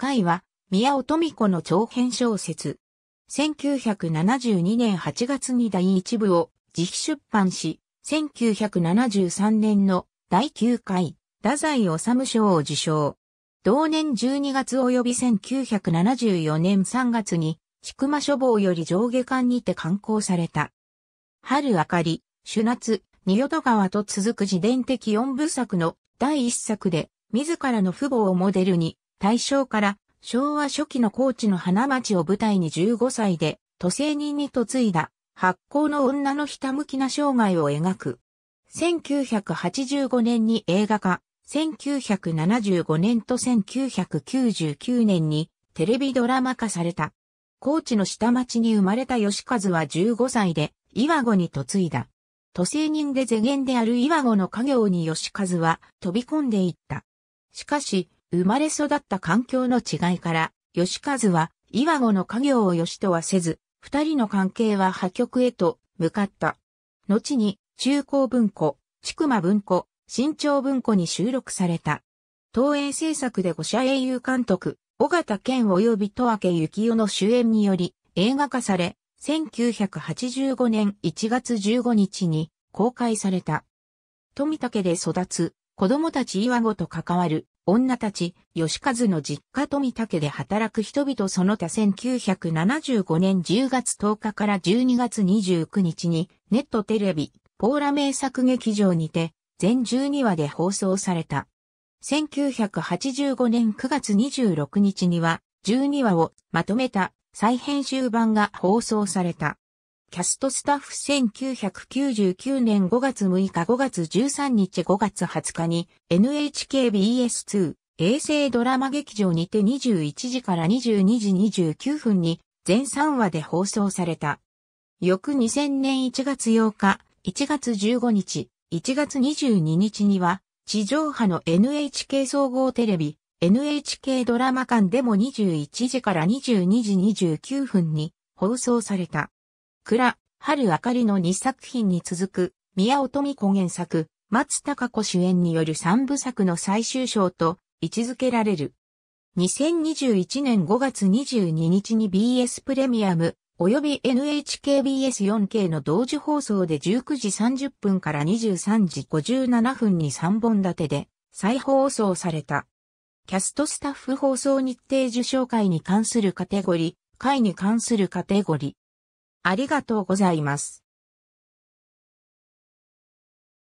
回は、宮尾富子の長編小説。1972年8月に第1部を自費出版し、1973年の第9回、太宰治賞を受賞。同年12月及び1974年3月に、千曲書房より上下巻にて刊行された。春明かり、朱夏、仁淀川と続く自伝的四部作の第一作で、自らの父母をモデルに、大正から昭和初期の高知の花町を舞台に15歳で、都政人に嫁いだ、発行の女のひたむきな生涯を描く。1985年に映画化、1975年と1999年にテレビドラマ化された。高知の下町に生まれた吉和は15歳で、岩子に嫁いだ。都政人で世言である岩子の家業に吉和は飛び込んでいった。しかし、生まれ育った環境の違いから、吉和は岩子の家業を吉とはせず、二人の関係は破局へと向かった。後に、中高文庫、筑馬文庫、新潮文庫に収録された。東映制作で五社英雄監督、尾形健及び戸明幸雄の主演により映画化され、1985年1月15日に公開された。富竹で育つ子供たち岩子と関わる女たち、吉和の実家富田家で働く人々その他1975年10月10日から12月29日に、ネットテレビ、ポーラ名作劇場にて、全12話で放送された。1985年9月26日には、12話をまとめた再編集版が放送された。キャストスタッフ1999年5月6日5月13日5月20日に NHKBS2 衛星ドラマ劇場にて21時から22時29分に全3話で放送された。翌2000年1月8日、1月15日、1月22日には地上波の NHK 総合テレビ NHK ドラマ館でも21時から22時29分に放送された。桜、春明かりの2作品に続く、宮尾富子原作、松高子主演による3部作の最終章と位置づけられる。2021年5月22日に BS プレミアム、及び NHKBS4K の同時放送で19時30分から23時57分に3本立てで再放送された。キャストスタッフ放送日程受賞会に関するカテゴリー、会に関するカテゴリー、ありがとうございます。